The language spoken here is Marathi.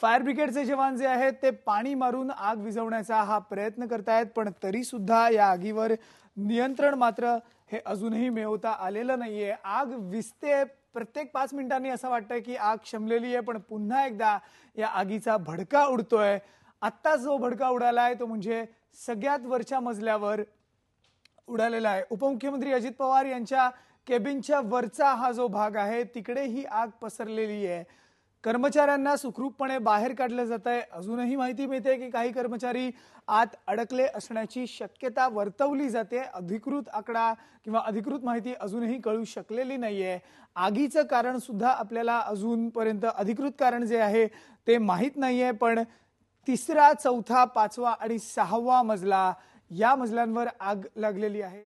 फायर ब्रिगेडचे जवान जे आहेत ते पाणी मारून आग विझवण्याचा हा प्रयत्न करतायत पण तरी सुद्धा या आगीवर नियंत्रण मात्र हे अजूनही मिळवता आलेलं नाहीये आग विसते प्रत्येक पाच मिनिटांनी असं वाटतं की आग शमलेली आहे पण पुन्हा एकदा या आगीचा भडका उडतोय आत्ता जो भडका उडाला आहे तो म्हणजे सगळ्यात वरच्या मजल्यावर उडालेला आहे उपमुख्यमंत्री अजित पवार यांच्या केबिनच्या वरचा हा जो भाग आहे तिकडे ही आग पसरलेली आहे कर्मचाऱ्यांना सुखरूपपणे बाहेर काढलं जात आहे अजूनही माहिती मिळते की काही कर्मचारी आत अडकले असण्याची शक्यता वर्तवली जाते अधिकृत आकडा किंवा अधिकृत माहिती अजूनही कळू शकलेली नाहीये आगीचं कारण सुद्धा आपल्याला अजूनपर्यंत अधिकृत कारण जे आहे ते माहीत नाहीये पण तिसरा चौथा पाचवा आणि सहावा मजला या मजल्यांवर आग लागलेली आहे